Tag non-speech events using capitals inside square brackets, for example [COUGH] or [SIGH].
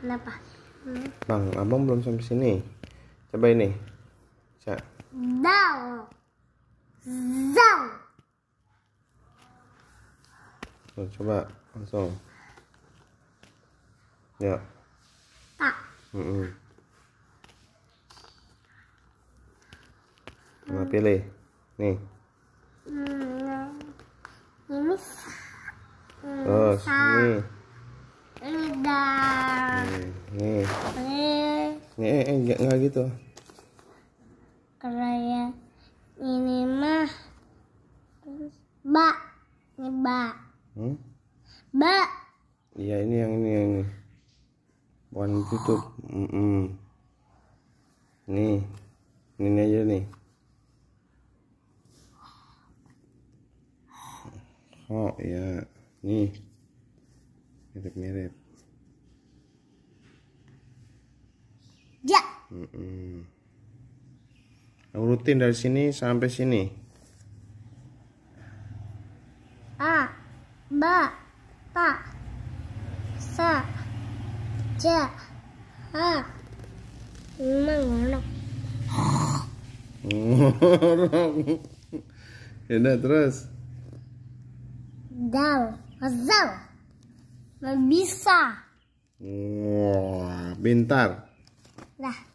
Kenapa? Hmm. Bang, abang belum sampai sini. Coba ini. Cak. Zau. Zau. Tuh, nah, coba langsung. Ya. Tak. Mm -mm. hmm. pilih. Nih. Hmm. Ini. Hmm. Oh, ini. dah eh, eh enggak, enggak gitu karena ya ini mah ba ini ba hmm? ba iya ini yang ini yang ini bukan tutup mm -mm. nih ini aja nih oh ya nih mirip-mirip Mm-mm. Urutin dari sini sampai sini. A, B, pa, S, J, H. mengorok. [LAUGHS] Ngorok. Enak terus. Dal, azal. bisa. Wah, wow, bintar. Lah.